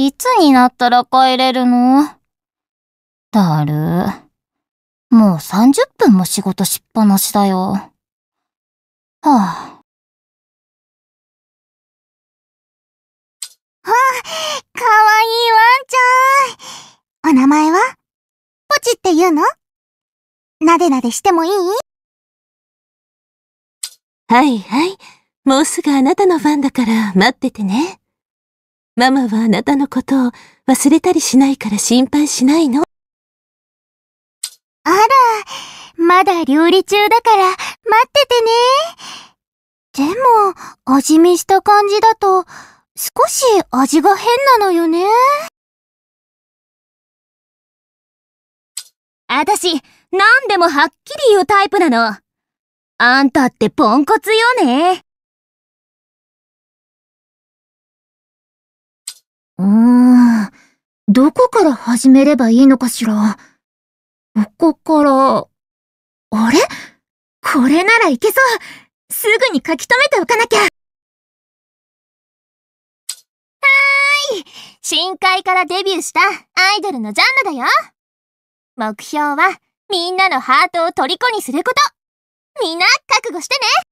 いつになったら帰れるのだる。もう30分も仕事しっぱなしだよ。はあ。はあ、かわいいワンちゃん。お名前はポチって言うのなでなでしてもいいはいはい。もうすぐあなたのファンだから待っててね。ママはあなたのことを忘れたりしないから心配しないの。あら、まだ料理中だから待っててね。でも、味見した感じだと、少し味が変なのよね。あたし、何でもはっきり言うタイプなの。あんたってポンコツよね。うーん、どこから始めればいいのかしら。ここから、あれこれならいけそうすぐに書き留めておかなきゃはーい深海からデビューしたアイドルのジャンルだよ目標はみんなのハートを虜にすることみんな覚悟してね